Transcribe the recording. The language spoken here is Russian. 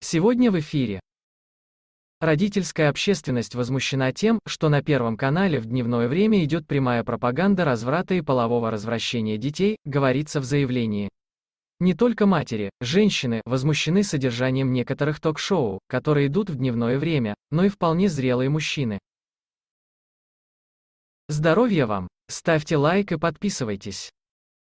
Сегодня в эфире. Родительская общественность возмущена тем, что на Первом канале в дневное время идет прямая пропаганда разврата и полового развращения детей, говорится в заявлении. Не только матери, женщины возмущены содержанием некоторых ток-шоу, которые идут в дневное время, но и вполне зрелые мужчины. Здоровья вам! Ставьте лайк и подписывайтесь.